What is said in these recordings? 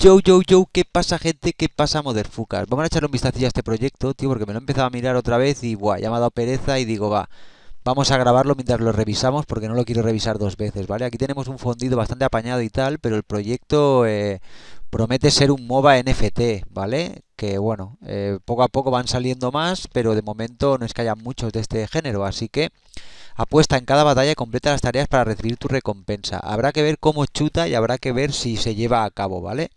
Yo, yo, yo, ¿qué pasa, gente? ¿Qué pasa, Motherfuckers? Vamos a echarle un vistacillo a este proyecto, tío, porque me lo he empezado a mirar otra vez y, buah, ya me ha dado pereza y digo, va, vamos a grabarlo mientras lo revisamos porque no lo quiero revisar dos veces, ¿vale? Aquí tenemos un fondido bastante apañado y tal, pero el proyecto eh, promete ser un MOBA NFT, ¿vale? Que, bueno, eh, poco a poco van saliendo más, pero de momento no es que haya muchos de este género, así que... Apuesta en cada batalla y completa las tareas para recibir tu recompensa. Habrá que ver cómo chuta y habrá que ver si se lleva a cabo, ¿vale?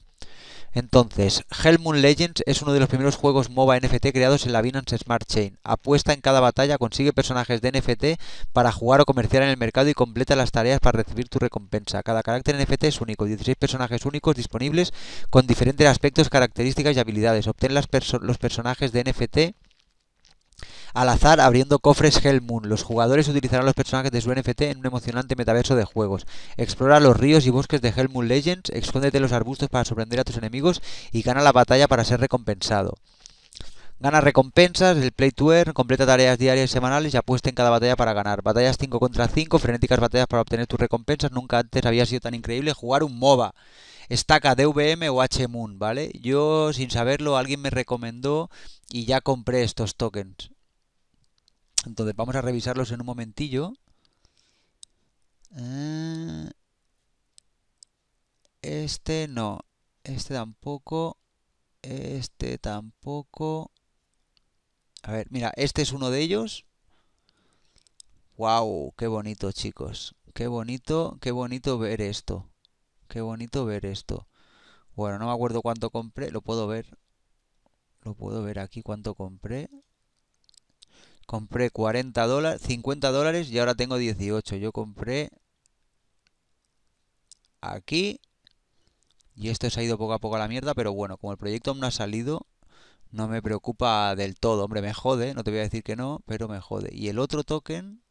Entonces, Hellmoon Legends es uno de los primeros juegos MOBA NFT creados en la Binance Smart Chain. Apuesta en cada batalla, consigue personajes de NFT para jugar o comerciar en el mercado y completa las tareas para recibir tu recompensa. Cada carácter NFT es único, 16 personajes únicos disponibles con diferentes aspectos, características y habilidades. Obtén los personajes de NFT al azar, abriendo cofres Hellmoon los jugadores utilizarán los personajes de su NFT en un emocionante metaverso de juegos. Explora los ríos y bosques de Hellmoon Legends, escóndete en los arbustos para sorprender a tus enemigos y gana la batalla para ser recompensado. Gana recompensas, el play to earn, completa tareas diarias y semanales y apuesta en cada batalla para ganar. Batallas 5 contra 5, frenéticas batallas para obtener tus recompensas. Nunca antes había sido tan increíble jugar un MOBA. Estaca DVM o HMoon, ¿vale? Yo, sin saberlo, alguien me recomendó y ya compré estos tokens. Entonces vamos a revisarlos en un momentillo. Eh, este no, este tampoco, este tampoco. A ver, mira, este es uno de ellos. ¡Wow! ¡Qué bonito, chicos! ¡Qué bonito, qué bonito ver esto! ¡Qué bonito ver esto! Bueno, no me acuerdo cuánto compré, lo puedo ver. Lo puedo ver aquí cuánto compré compré 40 dólares, 50 dólares y ahora tengo 18. Yo compré aquí y esto se ha ido poco a poco a la mierda, pero bueno, como el proyecto no ha salido, no me preocupa del todo. Hombre, me jode, no te voy a decir que no, pero me jode. Y el otro token...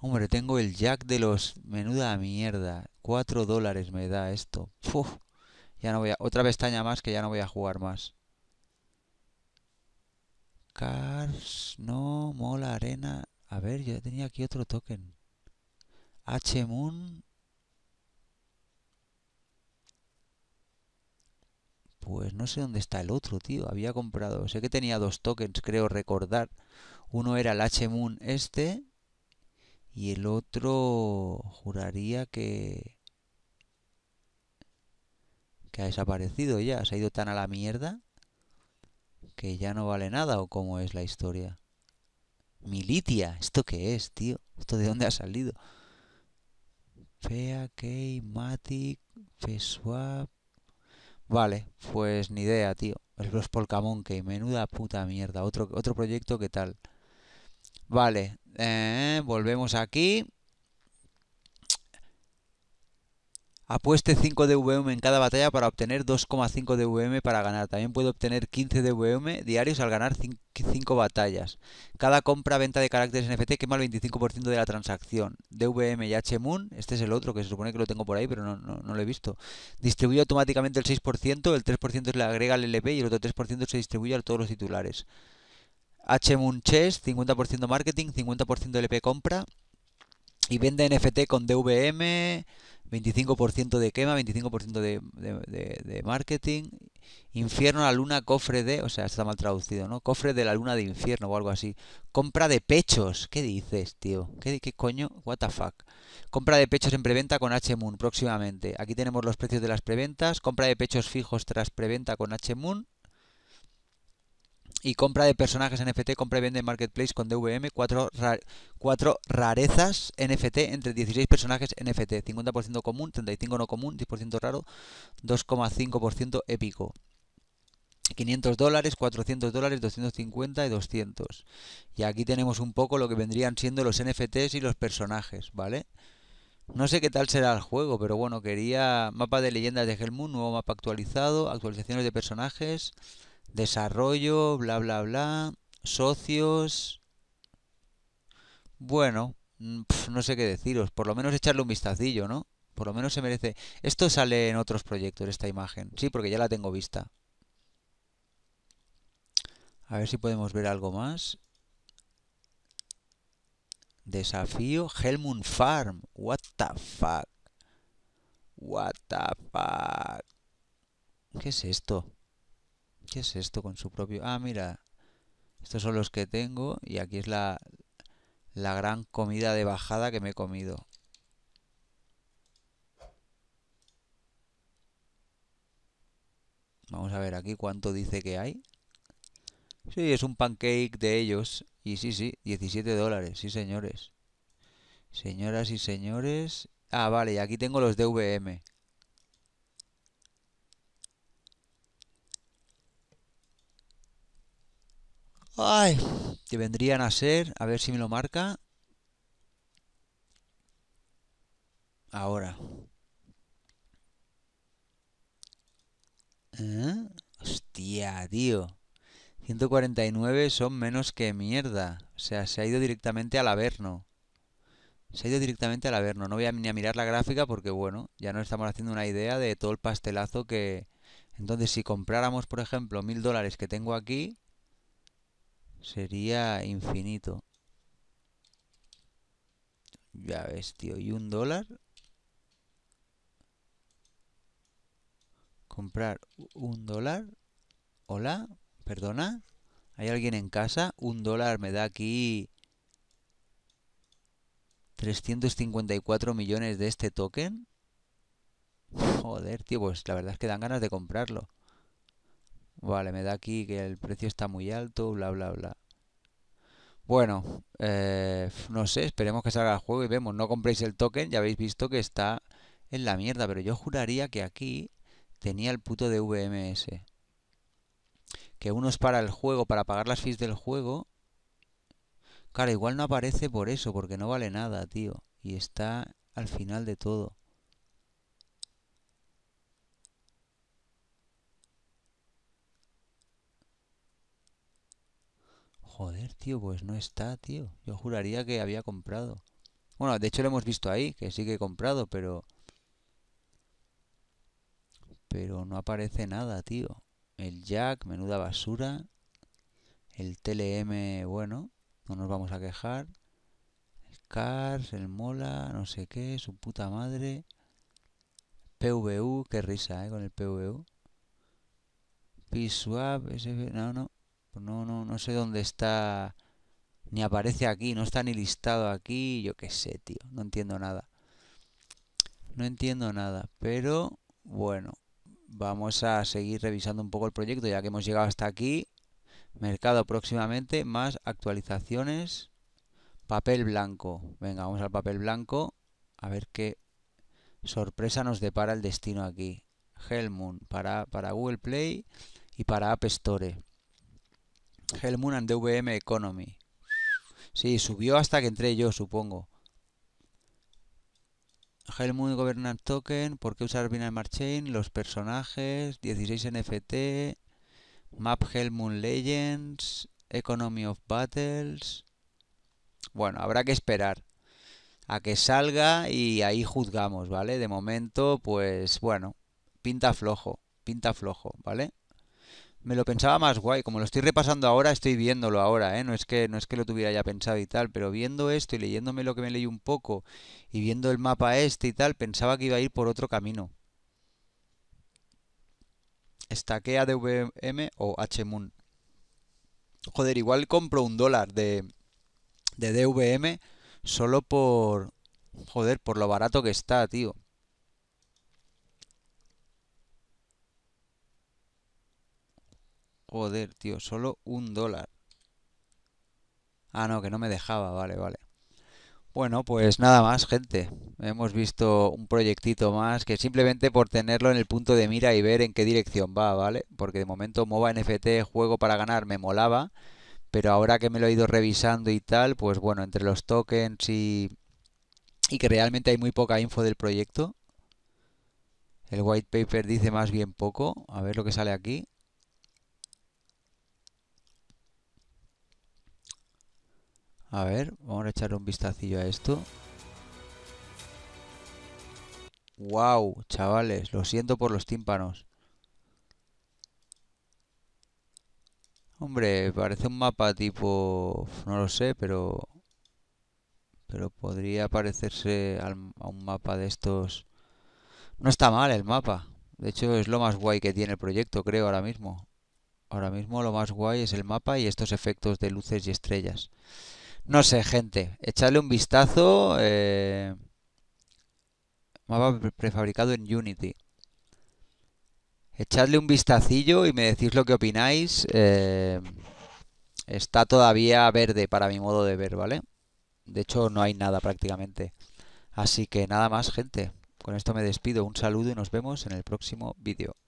Hombre, tengo el jack de los... Menuda mierda. 4 dólares me da esto. ya no voy a... Otra pestaña más que ya no voy a jugar más. Cars, no, Mola, Arena. A ver, yo tenía aquí otro token. H-moon Pues no sé dónde está el otro, tío. Había comprado. Sé que tenía dos tokens, creo recordar. Uno era el H-moon este. Y el otro juraría que que ha desaparecido ya, se ha ido tan a la mierda que ya no vale nada o cómo es la historia. Militia, ¿esto qué es, tío? ¿Esto de dónde ha salido? Fea, Key, Matic, Feswap. Vale, pues ni idea, tío. El Bros Polcamón, que menuda puta mierda. Otro, otro proyecto, ¿qué tal? Vale, eh, volvemos aquí. Apueste 5 DVM en cada batalla para obtener 2,5 DVM para ganar. También puede obtener 15 DVM diarios al ganar 5 batallas. Cada compra-venta de caracteres NFT quema el 25% de la transacción. DVM y HMoon, este es el otro que se supone que lo tengo por ahí, pero no, lo he visto. Distribuye automáticamente el 6%, el 3% le agrega al LP y el otro 3% se distribuye a todos los titulares. HMoon Chess, 50% marketing, 50% LP compra. Y vende NFT con DVM, 25% de quema, 25% de, marketing, infierno la luna, cofre de, o sea, está mal traducido, ¿no? Cofre de la luna de infierno o algo así. Compra de pechos, ¿qué dices, tío? ¿Qué, qué coño? What the fuck. Compra de pechos en preventa con Moon próximamente. Aquí tenemos los precios de las preventas, compra de pechos fijos tras preventa con Moon y compra de personajes NFT, compra y vende en Marketplace con DVM, 4 cuatro rarezas NFT entre 16 personajes NFT, 50% común, 35% no común, 10% raro, 2,5% épico. 500 dólares, 400 dólares, 250 y 200. Y aquí tenemos un poco lo que vendrían siendo los NFTs y los personajes, ¿vale? No sé qué tal será el juego, pero bueno, quería mapa de leyendas de Helmut, nuevo mapa actualizado, actualizaciones de personajes, desarrollo, bla, bla, bla, socios. Bueno, mm, no sé qué deciros, por lo menos echarle un vistacillo, ¿no? Por lo menos se merece. Esto sale en otros proyectos, esta imagen. Sí, porque ya la tengo vista. A ver si podemos ver algo más. Desafío Helmut Farm. What the fuck. What the fuck. ¿Qué es esto? ¿Qué es esto con su propio? Ah, mira. Estos son los que tengo y aquí es la, la gran comida de bajada que me he comido. Vamos a ver aquí cuánto dice que hay. Sí, es un pancake de ellos. Y sí, sí, 17 dólares, sí señores. Señoras y señores. Ah, vale, y aquí tengo los DVM. Ay, que vendrían a ser, a ver si me lo marca. Ahora. ¿Eh? Hostia, tío. 149 son menos que mierda. O sea, se ha ido directamente al Averno. Se ha ido directamente al Averno. No voy a ni a mirar la gráfica porque, bueno, ya no estamos haciendo una idea de todo el pastelazo que... Entonces, si compráramos, por ejemplo, mil dólares que tengo aquí, sería infinito. Ya ves, tío. Y un dólar. Comprar un dólar. Hola, perdona. ¿Hay alguien en casa? Un dólar me da aquí 354 millones de este token. Joder, tío, pues la verdad es que dan ganas de comprarlo. Vale, me da aquí que el precio está muy alto, bla, bla, bla. Bueno, eh, no sé, esperemos que salga el juego y vemos. No compréis el token, ya habéis visto que está en la mierda, pero yo juraría que aquí tenía el puto de VMS. Que uno es para el juego, para pagar las fees del juego. Claro, igual no aparece por eso, porque no vale nada, tío. Y está al final de todo. Joder, tío, pues no está, tío. Yo juraría que había comprado. Bueno, de hecho lo hemos visto ahí, que sí que he comprado, pero... Pero no aparece nada, tío. El jack, menuda basura. El TLM, bueno, no nos vamos a quejar. El Cars, el Mola, no sé qué, su puta madre. PVU, qué risa, ¿eh? Con el PVU. P-Swap, no, no. Pues no, sé dónde está. Ni aparece aquí, no está ni listado aquí. Yo qué sé, tío. No entiendo nada. No entiendo nada. Pero bueno, vamos a seguir revisando un poco el proyecto ya que hemos llegado hasta aquí. Mercado próximamente, más actualizaciones. Papel blanco. Venga, vamos al papel blanco. A ver qué sorpresa nos depara el destino aquí. Helmut para, para Google Play y para App Store. Hellmoon and DVM Economy. Sí, subió hasta que entré yo, supongo. Helmut Governance Token, ¿por qué usar Binance Chain? Los personajes, 16 NFT, Map Helmund Legends, Economy of Battles. Bueno, habrá que esperar a que salga y ahí juzgamos, ¿vale? De momento, pues bueno, pinta flojo, pinta flojo, ¿vale? me lo pensaba más guay. Como lo estoy repasando ahora, estoy viéndolo ahora, ¿eh? No es que, no es que lo tuviera ya pensado y tal, pero viendo esto y leyéndome lo que me leí un poco y viendo el mapa este y tal, pensaba que iba a ir por otro camino. ¿Estaquea DVM o HMoon. Joder, igual compro un dólar de, de DVM solo por... Joder, por lo barato que está, tío. Joder, tío, solo un dólar. Ah, no, que no me dejaba, vale, vale. Bueno, pues nada más, gente. Hemos visto un proyectito más que simplemente por tenerlo en el punto de mira y ver en qué dirección va, ¿vale? Porque de momento MOBA NFT, juego para ganar, me molaba, pero ahora que me lo he ido revisando y tal, pues bueno, entre los tokens y, y que realmente hay muy poca info del proyecto. El white paper dice más bien poco. A ver lo que sale aquí. A ver, vamos a echarle un vistacillo a esto. ¡Wow! Chavales, lo siento por los tímpanos. Hombre, parece un mapa tipo... No lo sé, pero... Pero podría parecerse a un mapa de estos... No está mal el mapa. De hecho, es lo más guay que tiene el proyecto, creo, ahora mismo. Ahora mismo lo más guay es el mapa y estos efectos de luces y estrellas. No sé, gente. Echadle un vistazo. Eh, mapa prefabricado en Unity. Echadle un vistacillo y me decís lo que opináis. Eh, está todavía verde para mi modo de ver, ¿vale? De hecho, no hay nada prácticamente. Así que nada más, gente. Con esto me despido. Un saludo y nos vemos en el próximo vídeo.